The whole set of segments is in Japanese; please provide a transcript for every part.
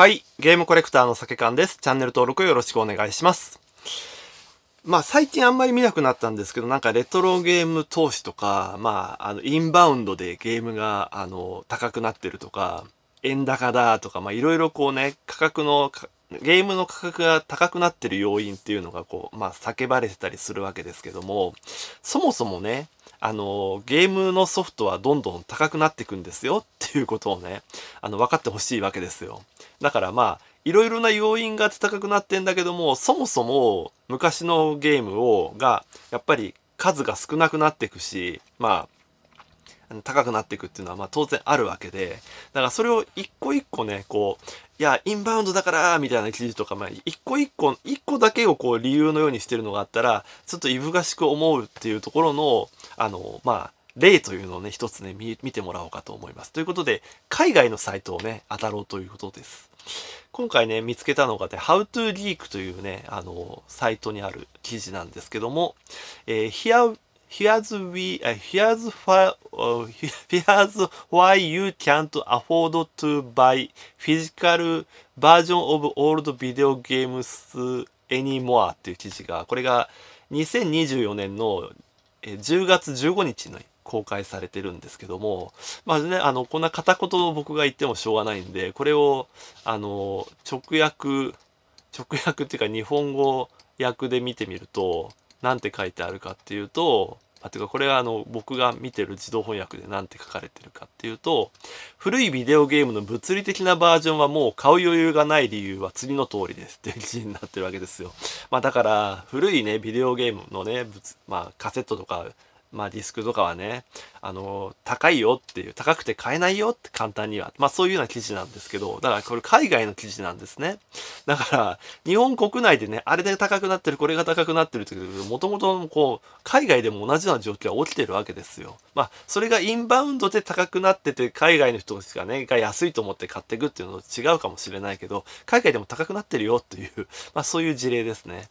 はい。ゲームコレクターの酒缶です。チャンネル登録よろしくお願いします。まあ最近あんまり見なくなったんですけど、なんかレトロゲーム投資とか、まああのインバウンドでゲームがあの高くなってるとか、円高だとか、まあいろいろこうね、価格のゲームの価格が高くなってる要因っていうのがこう、まあ叫ばれてたりするわけですけども、そもそもね、あの、ゲームのソフトはどんどん高くなっていくんですよ っていうことをね、あの、分かってほしいわけですよ。だからまあ、いろいろな要因があって高くなってんだけども、そもそも昔のゲームを、が、やっぱり数が少なくなっていくし、まあ、高くなっていくっていうのはまあ当然あるわけで、だからそれを一個一個ね、こう、いや、インバウンドだから、みたいな記事とか、まあ、一個一個、一個だけをこう理由のようにしてるのがあったら、ちょっといぶがしく思うっていうところの、あの、まあ、例というのをね、一つね見、てもらおうかと思います。ということで、海外のサイトをね、当たろうということです。今回ね、見つけたのがね、How to Geek というね、あの、サイトにある記事なんですけども、えー、Here here's we、uh, here's why、uh, here's why you can't afford to buy physical version of old video games anymore っていう記事がこれが2024年の10月15日の公開されてるんですけどもまあねあのこんな片言の僕が言ってもしょうがないんでこれをあの直訳直訳っていうか日本語訳で見てみると何て書いてあるかっていうとあていうかこれはあの僕が見てる自動翻訳で何て書かれてるかっていうと古いビデオゲームの物理的なバージョンはもう買う余裕がない理由は次の通りですっていう記事になってるわけですよ。まあ、だから古いねビデオゲームのね、まあ、カセットとか、まあ、ディスクとかはねあの、高いよっていう、高くて買えないよって簡単には。まあそういうような記事なんですけど、だからこれ海外の記事なんですね。だから、日本国内でね、あれで高くなってる、これが高くなってるってうもともとこう、海外でも同じような状況は起きてるわけですよ。まあ、それがインバウンドで高くなってて、海外の人がね、が安いと思って買っていくっていうのと違うかもしれないけど、海外でも高くなってるよという、まあそういう事例ですね。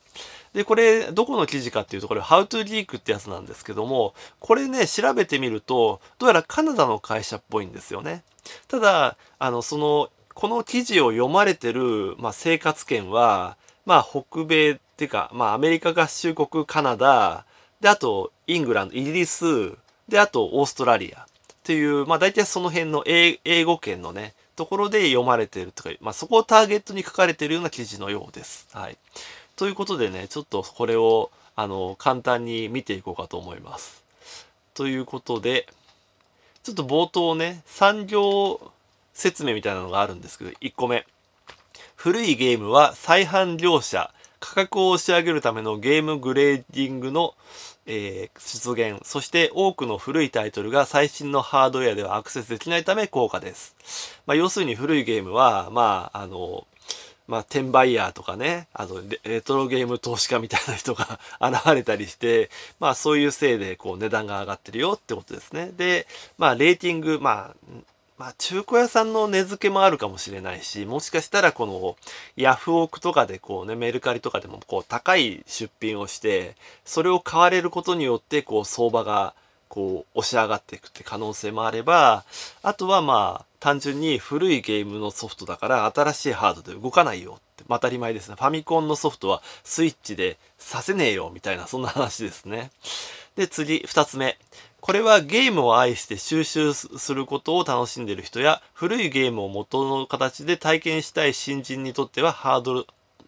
で、これ、どこの記事かっていうと、これ、How to Geek ってやつなんですけども、これね、調べてみるるとどうやらカナダの会社っぽいんですよね。ただあのそのこの記事を読まれてる、まあ、生活圏は、まあ、北米っていうか、まあ、アメリカ合衆国カナダであとイングランドイギリスであとオーストラリアっていう、まあ、大体その辺の英語圏のねところで読まれてるとか、まあ、そこをターゲットに書かれてるような記事のようです。はい、ということでねちょっとこれをあの簡単に見ていこうかと思います。ということで、ちょっと冒頭ね、産業説明みたいなのがあるんですけど、1個目。古いゲームは再販業者、価格を押し上げるためのゲームグレーディングの、えー、出現、そして多くの古いタイトルが最新のハードウェアではアクセスできないため効果です。まあ、要するに古いゲームは、まあ、あの、まあ、転売ヤーとかね、あのレ、レトロゲーム投資家みたいな人が 現れたりして、まあ、そういうせいで、こう、値段が上がってるよってことですね。で、まあ、レーティング、まあ、まあ、中古屋さんの値付けもあるかもしれないし、もしかしたらこのヤフオクとかでこうね、メルカリとかでもこう高い出品をして、それを買われることによってこう相場がこう押し上がっていくって可能性もあれば、あとはまあ、単純に古いゲームのソフトだから新しいハードで動かないよって、まあ、当たり前ですね。ファミコンのソフトはスイッチでさせねえよみたいなそんな話ですね。で、次、2つ目。これはゲームを愛して収集することを楽しんでいる人や古いゲームを元の形で体験したい新人にとってはハードル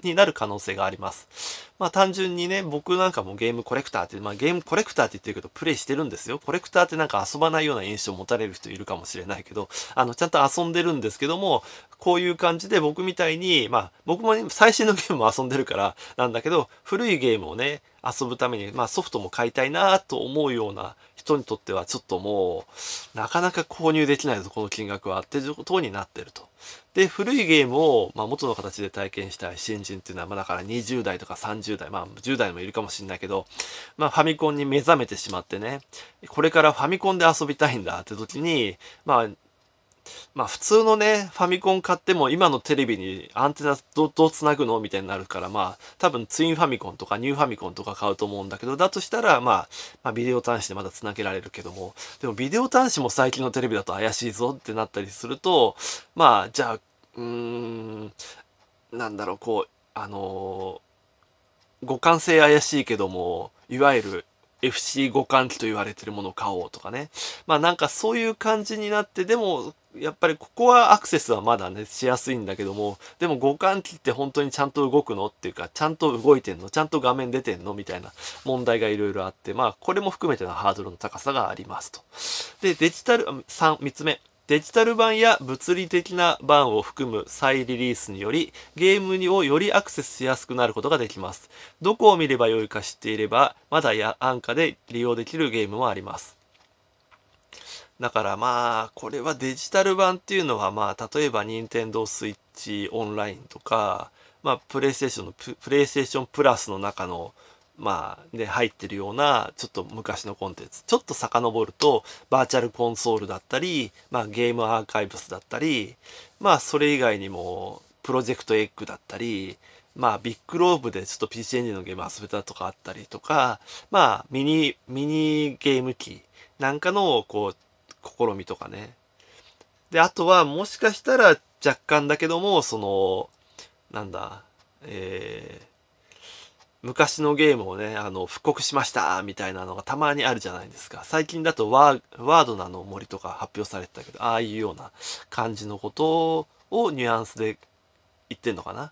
になる可能性があります。まあ単純にね、僕なんかもゲームコレクターって、まあゲームコレクターって言ってるけど、プレイしてるんですよ。コレクターってなんか遊ばないような印象を持たれる人いるかもしれないけど、あの、ちゃんと遊んでるんですけども、こういう感じで僕みたいに、まあ僕も、ね、最新のゲームも遊んでるからなんだけど、古いゲームをね、遊ぶために、まあソフトも買いたいなと思うような人にとってはちょっともう、なかなか購入できないと、この金額はっていうことになってると。で、古いゲームを、まあ、元の形で体験したい新人っていうのは、まあ、だから20代とか30代、まあ、10代もいるかもしれないけど、まあ、ファミコンに目覚めてしまってね、これからファミコンで遊びたいんだって時に、まあ、まあ普通のね、ファミコン買っても今のテレビにアンテナどう繋ぐのみたいになるから、まあ多分ツインファミコンとかニューファミコンとか買うと思うんだけど、だとしたら、まあ、まあ、ビデオ端子でまだ繋げられるけども、でもビデオ端子も最近のテレビだと怪しいぞってなったりすると、まあじゃあ、うーん、なんだろう、こう、あのー、互換性怪しいけども、いわゆる FC 互換機と言われてるものを買おうとかね。まあなんかそういう感じになって、でもやっぱりここはアクセスはまだね、しやすいんだけども、でも互換機って本当にちゃんと動くのっていうか、ちゃんと動いてんのちゃんと画面出てんのみたいな問題がいろいろあって、まあ、これも含めてのハードルの高さがありますと。で、デジタル、3、3つ目。デジタル版や物理的な版を含む再リリースによりゲームをよりアクセスしやすくなることができますどこを見ればよいか知っていればまだや安価で利用できるゲームもありますだからまあこれはデジタル版っていうのはまあ例えば任天堂 switch オンラインとかまあプレイステーションのプレイステーションプラスの中のまあね入ってるようなちょっと昔のコンテンツちょっと遡るとバーチャルコンソールだったりまあゲームアーカイブスだったりまあそれ以外にもプロジェクトエッグだったりまあ、ビッグローブでちょっと PC エンジンのゲーム遊べたとかあったりとか、まあ、ミニ、ミニゲーム機なんかの、こう、試みとかね。で、あとはもしかしたら若干だけども、その、なんだ、えー、昔のゲームをね、あの、復刻しましたみたいなのがたまにあるじゃないですか。最近だとワードナの森とか発表されてたけど、ああいうような感じのことをニュアンスで言ってんのかな。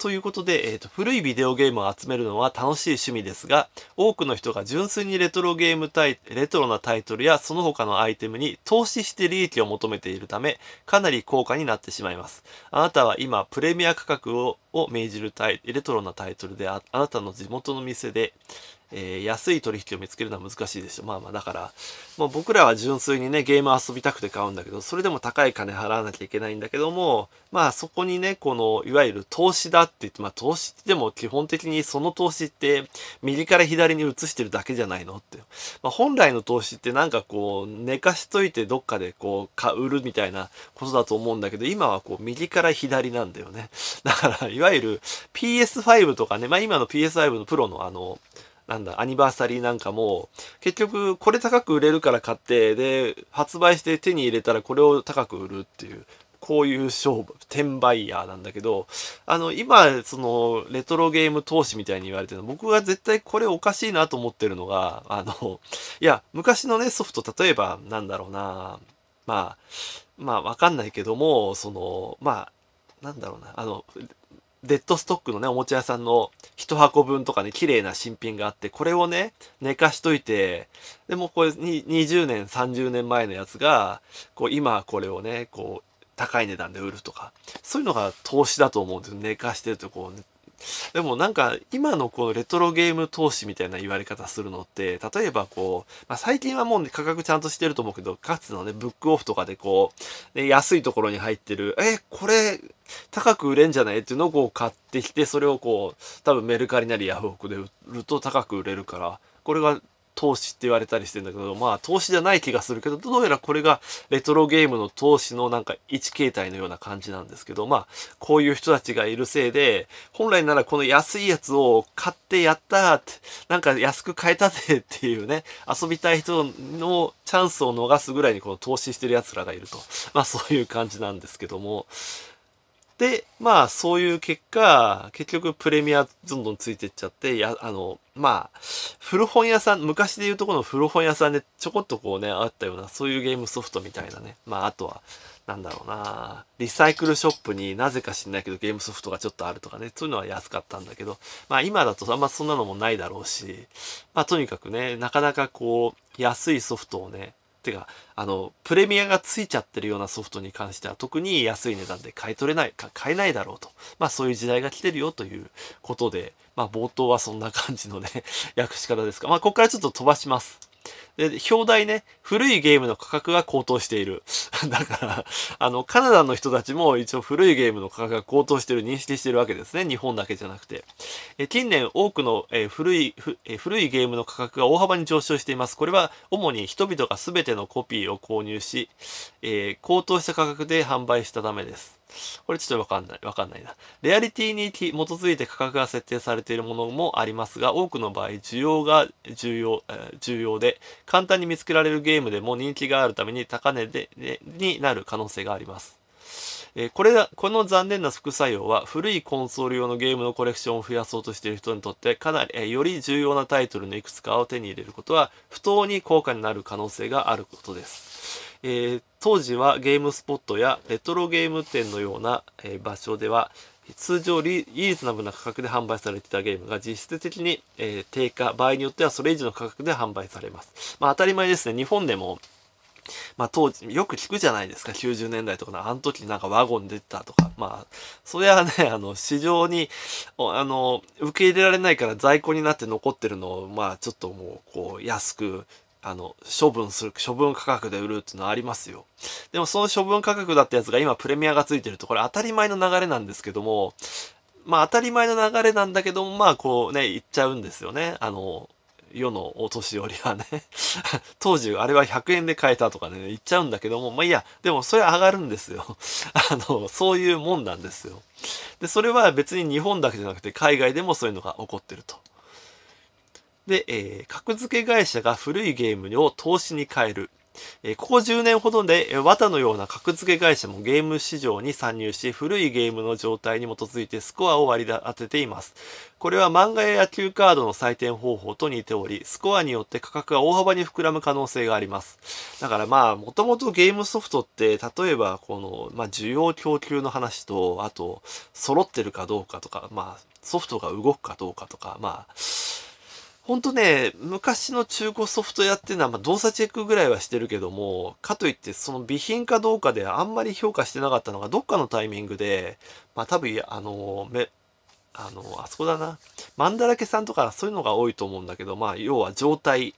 ということで、えーと、古いビデオゲームを集めるのは楽しい趣味ですが、多くの人が純粋にレトロゲームタイ、レトロなタイトルやその他のアイテムに投資して利益を求めているため、かなり高価になってしまいます。あなたは今、プレミア価格をを命じるタイレトロなタイトルであ、あなたの地元の店で、えー、安い取引を見つけるのは難しいでしょまあまあだからもう僕らは純粋にねゲーム遊びたくて買うんだけどそれでも高い金払わなきゃいけないんだけどもまあそこにねこのいわゆる投資だって言ってまあ投資ってでも基本的にその投資って右から左に移してるだけじゃないのって、まあ、本来の投資ってなんかこう寝かしといてどっかでこう買うみたいなことだと思うんだけど今はこう右から左なんだよねだからいわゆる PS5 とかねまあ今の PS5 のプロのあのなんだ、アニバーサリーなんかも、結局これ高く売れるから買って、で、発売して手に入れたらこれを高く売るっていう、こういう商売、転売ヤーなんだけど、あの、今、その、レトロゲーム投資みたいに言われてるの、僕は絶対これおかしいなと思ってるのが、あの、いや、昔のね、ソフト、例えば、なんだろうな、まあ、まあ、わかんないけども、その、まあ、なんだろうな、あの、デッドストックのね、おもちゃ屋さんの一箱分とかね、綺麗な新品があって、これをね、寝かしといて、でもこれ20年、30年前のやつが、こう今これをね、こう高い値段で売るとか、そういうのが投資だと思うんですよ。寝かしてるとこう、ね、でもなんか今のこのレトロゲーム投資みたいな言われ方するのって例えばこう、まあ、最近はもう、ね、価格ちゃんとしてると思うけどかつのねブックオフとかでこう、ね、安いところに入ってるえこれ高く売れんじゃないっていうのをこう買ってきてそれをこう多分メルカリなりヤフオクで売ると高く売れるからこれが投資って言われたりしてんだけどまあ投資じゃない気がするけどどうやらこれがレトロゲームの投資のなんか一形態のような感じなんですけどまあこういう人たちがいるせいで本来ならこの安いやつを買ってやったってなんか安く買えたぜっていうね遊びたい人のチャンスを逃すぐらいにこの投資してるやつらがいるとまあそういう感じなんですけどもで、まあそういう結果、結局プレミアどんどんついてっちゃって、や、あの、まあ、古本屋さん、昔で言うとこの古本屋さんでちょこっとこうね、あったような、そういうゲームソフトみたいなね。まああとは、なんだろうな、リサイクルショップになぜか知んないけどゲームソフトがちょっとあるとかね、そういうのは安かったんだけど、まあ今だとあんまそんなのもないだろうし、まあとにかくね、なかなかこう、安いソフトをね、てかあのプレミアがついちゃってるようなソフトに関しては特に安い値段で買い取れないか買えないだろうとまあそういう時代が来てるよということでまあ冒頭はそんな感じのね 訳し方ですか。まあここからちょっと飛ばしますで、表題ね、古いゲームの価格が高騰している。だから、あの、カナダの人たちも一応古いゲームの価格が高騰している、認識しているわけですね。日本だけじゃなくて。え近年、多くの、え古いえ古いゲームの価格が大幅に上昇しています。これは、主に人々が全てのコピーを購入し、えー、高騰した価格で販売したためです。これちょっとわかんない、わかんないな。レアリティに基づいて価格が設定されているものもありますが、多くの場合、需要が重要、えー、重要で、簡単に見つけられるゲームでも人気があるために高値で、になる可能性があります。えー、これこの残念な副作用は古いコンソール用のゲームのコレクションを増やそうとしている人にとってかなり、えー、より重要なタイトルのいくつかを手に入れることは不当に高価になる可能性があることです。えー、当時はゲームスポットやレトロゲーム店のような、え場所では通常リーズナブルな価格で販売されていたゲームが実質的に、えー、定価場合によってはそれ以上の価格で販売されます、まあ、当たり前ですね日本でもまあ当時、よく聞くじゃないですか、90年代とかの、あの時なんかワゴン出てたとか、まあ、それはね、あの、市場に、あの、受け入れられないから在庫になって残ってるのを、まあちょっともう、こう、安く、あの、処分する、処分価格で売るっていうのはありますよ。でもその処分価格だったやつが今プレミアがついてると、これ当たり前の流れなんですけども、まあ当たり前の流れなんだけども、まあこうね、言っちゃうんですよね。あの、世のお年寄りはね 当時あれは100円で買えたとかね言っちゃうんだけどもまあいいやでもそれ上がるんですよ あのそういうもんなんですよでそれは別に日本だけじゃなくて海外でもそういうのが起こってるとで、えー、格付け会社が古いゲームを投資に変えるえここ10年ほどで、綿のような格付け会社もゲーム市場に参入し、古いゲームの状態に基づいてスコアを割り当てています。これは漫画や野球カードの採点方法と似ており、スコアによって価格が大幅に膨らむ可能性があります。だからまあ、もともとゲームソフトって、例えばこの、まあ、需要供給の話と、あと、揃ってるかどうかとか、まあ、ソフトが動くかどうかとか、まあ、ほんとね、昔の中古ソフト屋っていうのは、ま動作チェックぐらいはしてるけども、かといってその備品かどうかであんまり評価してなかったのが、どっかのタイミングで、まあ多分、あの、め、あの、あそこだな、マンだらけさんとかそういうのが多いと思うんだけど、まあ要は状態、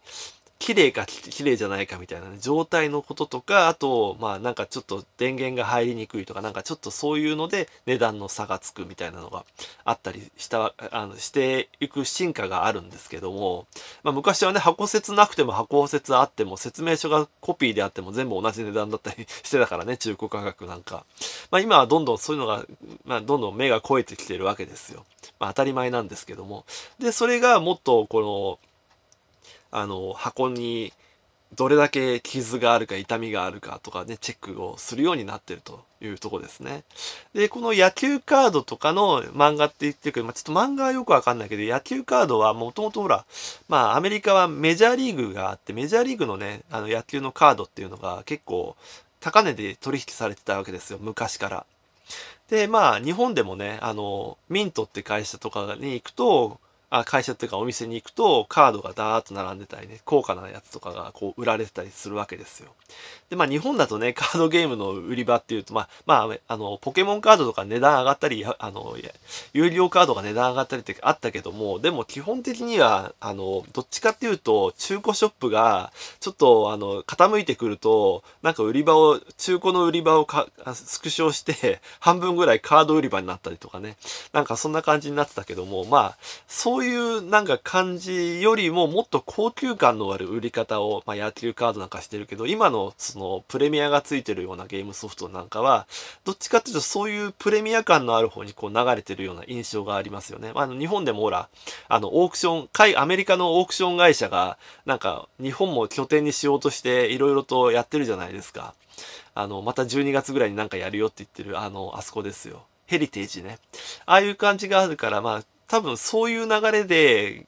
綺麗か綺麗じゃないかみたいな、ね、状態のこととか、あと、まあなんかちょっと電源が入りにくいとか、なんかちょっとそういうので値段の差がつくみたいなのがあったりした、あの、していく進化があるんですけども、まあ昔はね、箱説なくても箱説あっても、説明書がコピーであっても全部同じ値段だったりしてたからね、中古価格なんか。まあ今はどんどんそういうのが、まあどんどん目が肥えてきてるわけですよ。まあ当たり前なんですけども。で、それがもっとこの、あの箱にどれだけ傷があるか痛みがあるかとかねチェックをするようになってるというとこですね。でこの野球カードとかの漫画って言ってるけど、まあ、ちょっと漫画はよくわかんないけど野球カードはもともとほらまあアメリカはメジャーリーグがあってメジャーリーグのねあの野球のカードっていうのが結構高値で取引されてたわけですよ昔から。でまあ日本でもねあのミントって会社とかに行くとあ会社というかお店に行くとカードがダーッと並んでたりね、高価なやつとかがこう売られてたりするわけですよ。で、まあ日本だとね、カードゲームの売り場っていうと、まあ、まあ、あの、ポケモンカードとか値段上がったり、あの、有料カードが値段上がったりってあったけども、でも基本的には、あの、どっちかっていうと、中古ショップがちょっと、あの、傾いてくると、なんか売り場を、中古の売り場をかスクショして、半分ぐらいカード売り場になったりとかね、なんかそんな感じになってたけども、まあ、そうそういうなんか感じよりももっと高級感のある売り方を、まあ、野球カードなんかしてるけど、今のそのプレミアがついてるようなゲームソフトなんかは、どっちかっていうとそういうプレミア感のある方にこう流れてるような印象がありますよね。まあ、日本でもほら、あの、オークション、海、アメリカのオークション会社が、なんか日本も拠点にしようとしていろいろとやってるじゃないですか。あの、また12月ぐらいになんかやるよって言ってる、あの、あそこですよ。ヘリテージね。ああいう感じがあるから、まあ、多分そういう流れで、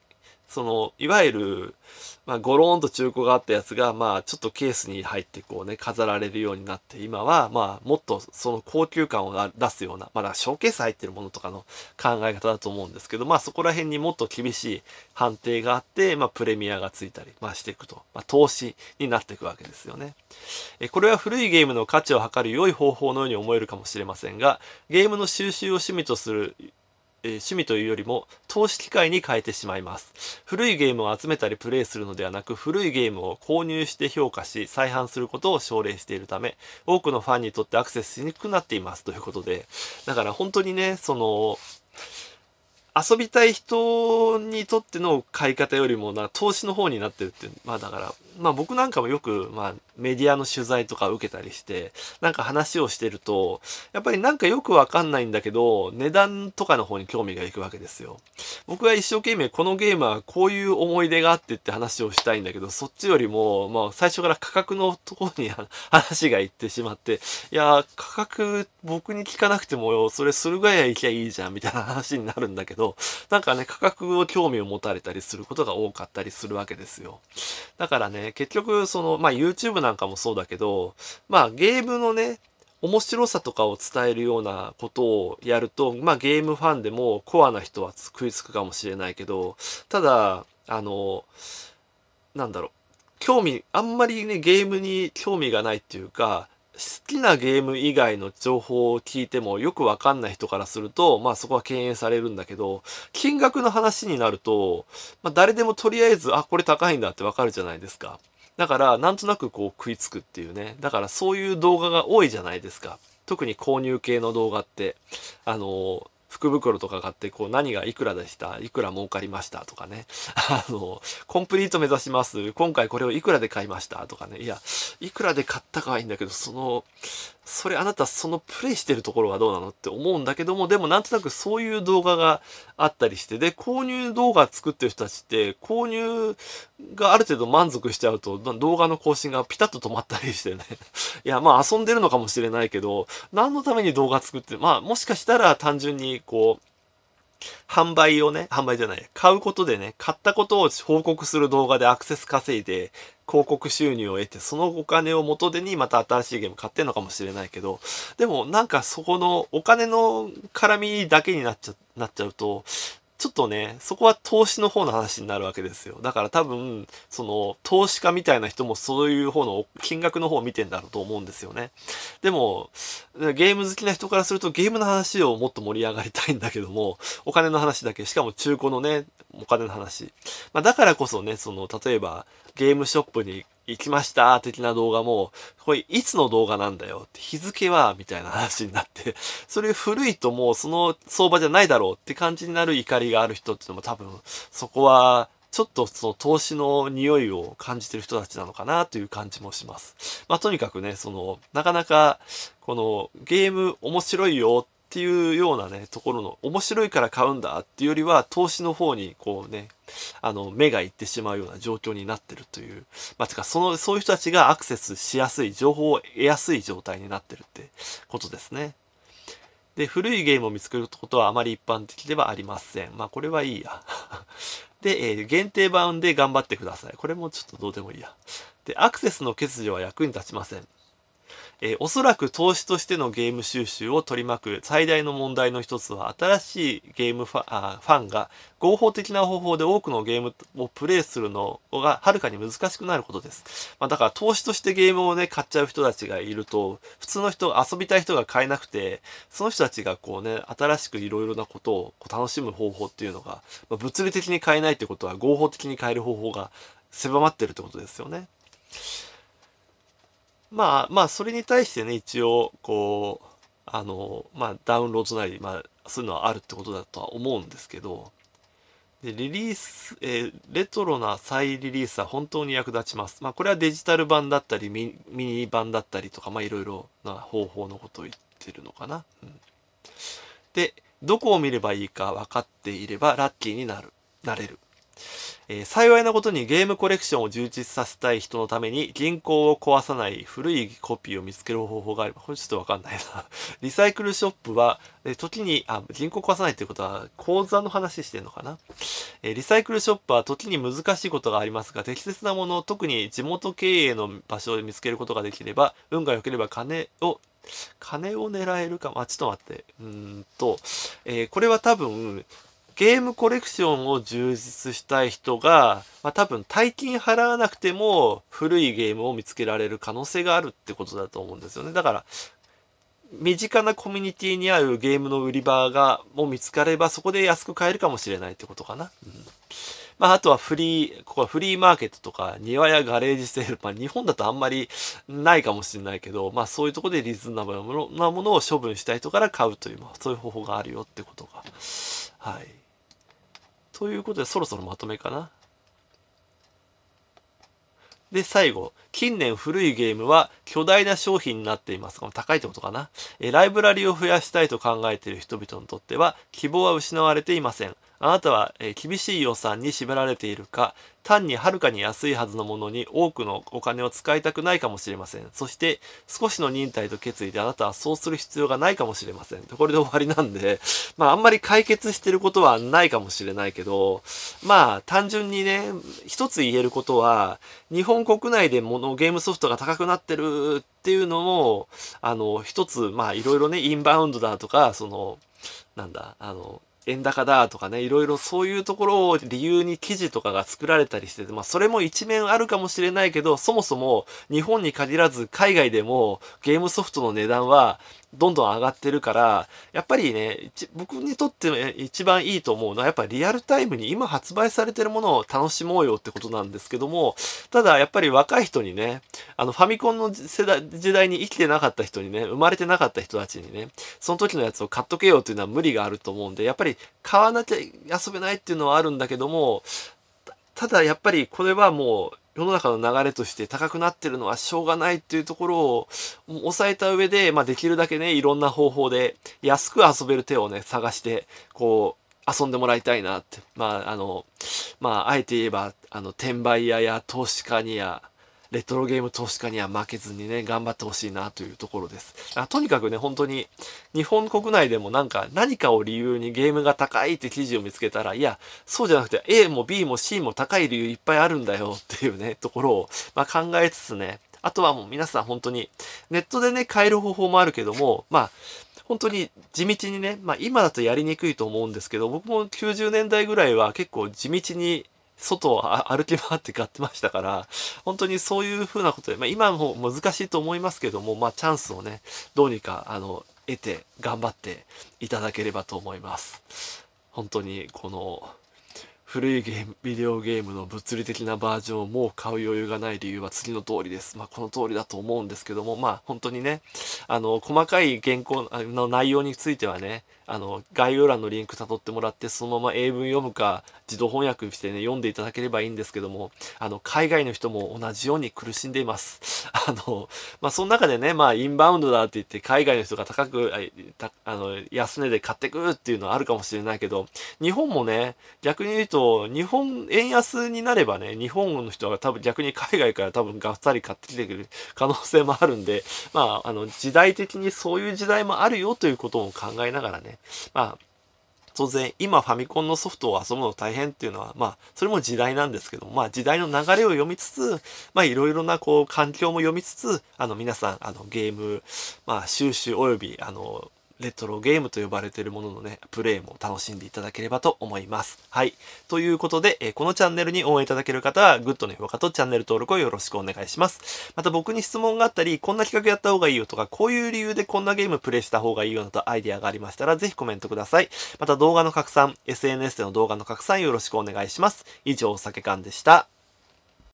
その、いわゆる、まあ、ゴローンと中古があったやつが、まあ、ちょっとケースに入ってこうね、飾られるようになって、今は、まあ、もっとその高級感を出すような、まだショーケース入ってるものとかの考え方だと思うんですけど、まあ、そこら辺にもっと厳しい判定があって、まあ、プレミアがついたり、まあ、していくと、まあ、投資になっていくわけですよね。え、これは古いゲームの価値を測る良い方法のように思えるかもしれませんが、ゲームの収集を趣味とするえー、趣味というよりも投資機会に変えてしまいます古いゲームを集めたりプレイするのではなく古いゲームを購入して評価し再販することを奨励しているため多くのファンにとってアクセスしにくくなっていますということでだから本当にねその遊びたい人にとっての買い方よりもな投資の方になってるってまあだからまあ、僕なんかもよく、まあ、メディアの取材とか受けたりしてなんか話をしてるとやっぱりなんかよくわかんないんだけど値段とかの方に興味がいくわけですよ僕は一生懸命このゲームはこういう思い出があってって話をしたいんだけどそっちよりも、まあ、最初から価格のところに話がいってしまっていや価格僕に聞かなくてもそれするぐらいは行きゃいいじゃんみたいな話になるんだけどなんかね価格を興味を持たれたりすることが多かったりするわけですよだからね結局、その、まあ YouTube なんかもそうだけど、まあゲームのね、面白さとかを伝えるようなことをやると、まあゲームファンでもコアな人は食いつくかもしれないけど、ただ、あの、なんだろう、興味、あんまりね、ゲームに興味がないっていうか、好きなゲーム以外の情報を聞いてもよくわかんない人からすると、まあそこは敬遠されるんだけど、金額の話になると、まあ誰でもとりあえず、あ、これ高いんだってわかるじゃないですか。だから、なんとなくこう食いつくっていうね。だからそういう動画が多いじゃないですか。特に購入系の動画って、あのー、福袋とか買ってこう何がいくらでしたいくら儲かりましたとかね あのコンプリート目指します今回これをいくらで買いましたとかねいやいくらで買ったかはいいんだけどそのそれあなたそのプレイしてるところはどうなのって思うんだけどもでもなんとなくそういう動画があったりしてで購入動画作ってる人たちって購入がある程度満足しちゃうと動画の更新がピタッと止まったりしてね いやまあ遊んでるのかもしれないけど何のために動画作ってまあもしかしたら単純にこう販売をね、販売じゃない、買うことでね、買ったことを報告する動画でアクセス稼いで、広告収入を得て、そのお金を元手にまた新しいゲーム買ってんのかもしれないけど、でもなんかそこのお金の絡みだけになっちゃなっちゃうと、ちょっとね、そこは投資の方の話になるわけですよ。だから多分、その、投資家みたいな人もそういう方の金額の方を見てんだろうと思うんですよね。でも、ゲーム好きな人からするとゲームの話をもっと盛り上がりたいんだけども、お金の話だけ、しかも中古のね、お金の話。まあ、だからこそね、その、例えば、ゲームショップに行きました的な動画も、これいつの動画なんだよって、日付はみたいな話になって、それ古いともうその相場じゃないだろうって感じになる怒りがある人っていうのも多分、そこはちょっとその投資の匂いを感じてる人たちなのかなという感じもします。まあとにかくね、その、なかなか、このゲーム面白いよっていうようなねところの面白いから買うんだっていうよりは投資の方にこうねあの目がいってしまうような状況になってるというまあてかそのそういう人たちがアクセスしやすい情報を得やすい状態になってるってことですね。で古いゲームを見つけることはあまり一般的ではありません。まあこれはいいや。で、えー、限定版で頑張ってください。これもちょっとどうでもいいや。で、アクセスの欠如は役に立ちません。えー、おそらく投資としてのゲーム収集を取り巻く最大の問題の一つは新しいゲームファあファンが合法的な方法で多くのゲームをプレイするのがはるかに難しくなることです。まあ、だから投資としてゲームをね、買っちゃう人たちがいると、普通の人、遊びたい人が買えなくて、その人たちがこうね、新しくいろいろなことをこう楽しむ方法っていうのが、まあ、物理的に買えないってことは合法的に買える方法が狭まってるってことですよね。まあまあそれに対してね一応こうあのまあダウンロードなりまあそういうのはあるってことだとは思うんですけどでリリース、えー、レトロな再リリースは本当に役立ちます。まあこれはデジタル版だったりミニ版だったりとかまあいろいろな方法のことを言ってるのかな。うん、でどこを見ればいいか分かっていればラッキーになるなれる。えー、幸いなことにゲームコレクションを充実させたい人のために銀行を壊さない古いコピーを見つける方法があれば、これちょっとわかんないな リサイクルショップは、え時に、あ、銀行壊さないっていうことは口座の話してんのかな、えー、リサイクルショップは時に難しいことがありますが、適切なもの、特に地元経営の場所で見つけることができれば、運が良ければ金を金を狙えるか、まあ、ちょっと待って。うんと、えー、これは多分、ゲームコレクションを充実したい人が、まあ、多分大金払わなくても古いゲームを見つけられる可能性があるってことだと思うんですよね。だから、身近なコミュニティに合うゲームの売り場が、もう見つかればそこで安く買えるかもしれないってことかな。うんまあ、あとはフリー、ここはフリーマーケットとか、庭やガレージセール、まあ、日本だとあんまりないかもしれないけど、まあ、そういうとこでリズナブルなものを処分したい人から買うという、まあ、そういう方法があるよってことが。はい。ということで、そろそろまとめかな。で、最後。近年古いゲームは巨大な商品になっています。この高いってことかな。え、ライブラリを増やしたいと考えている人々にとっては希望は失われていません。あなたは、え厳しい予算に縛られているか、単にはるかに安いはずのものに多くのお金を使いたくないかもしれません。そして、少しの忍耐と決意であなたはそうする必要がないかもしれません。これで終わりなんで、まああんまり解決してることはないかもしれないけど、まあ単純にね、一つ言えることは、日本国内でものゲームソフトが高くなってるっていうのも、あの、一つ、まあいろいろね、インバウンドだとか、その、なんだ、あの、円高だとかね、いろいろそういうところを理由に記事とかが作られたりしてて、まあそれも一面あるかもしれないけど、そもそも日本に限らず海外でもゲームソフトの値段はどんどん上がってるから、やっぱりね、僕にとって一番いいと思うのは、やっぱリアルタイムに今発売されてるものを楽しもうよってことなんですけども、ただやっぱり若い人にね、あのファミコンの世代時代に生きてなかった人にね、生まれてなかった人たちにね、その時のやつを買っとけよっていうのは無理があると思うんで、やっぱり買わなきゃ遊べないっていうのはあるんだけども、ただやっぱりこれはもう世の中の流れとして高くなってるのはしょうがないっていうところを抑えた上で、まあ、できるだけね、いろんな方法で安く遊べる手をね、探して、こう、遊んでもらいたいなって。まあ、あの、まあ、あえて言えば、あの、転売屋や投資家にや、レトロゲーム投資家には負けずにね、頑張ってほしいなというところです。あとにかくね、本当に、日本国内でもなんか何かを理由にゲームが高いって記事を見つけたら、いや、そうじゃなくて A も B も C も高い理由いっぱいあるんだよ っていうね、ところを、ま考えつつね、あとはもう皆さん本当に、ネットでね、買える方法もあるけども、まあ、本当に地道にね、まあ今だとやりにくいと思うんですけど、僕も90年代ぐらいは結構地道に外を歩き回って買ってましたから、本当にそういうふうなことで、まあ、今も難しいと思いますけども、まあ、チャンスをね、どうにか、あの、得て、頑張っていただければと思います。本当に、この、古いゲーム、ビデオゲームの物理的なバージョンをもう買う余裕がない理由は次の通りです。まあ、この通りだと思うんですけども、まあ、本当にね、あの、細かい原稿の内容についてはね、あの概要欄のリンク辿ってもらってそのまま英文読むか自動翻訳してね読んでいただければいいんですけどもあの海外の人も同じように苦しんでいます あのまあその中でねまあインバウンドだって言って海外の人が高くあの安値で買ってくっていうのはあるかもしれないけど日本もね逆に言うと日本円安になればね日本の人は多分逆に海外から多分がっさり買ってきてくる可能性もあるんでまああの時代的にそういう時代もあるよということも考えながらねまあ当然今ファミコンのソフトを遊ぶの大変っていうのはまあそれも時代なんですけどまあ時代の流れを読みつつまあいろいろなこう環境も読みつつあの皆さんあのゲームまあ収集およびあのレトロゲームと呼ばれているもののね、プレイも楽しんでいただければと思います。はい。ということで、えこのチャンネルに応援いただける方は、グッドの評価とチャンネル登録をよろしくお願いします。また僕に質問があったり、こんな企画やった方がいいよとか、こういう理由でこんなゲームプレイした方がいいよなどアイデアがありましたら、ぜひコメントください。また動画の拡散、SNS での動画の拡散よろしくお願いします。以上、お酒館でした。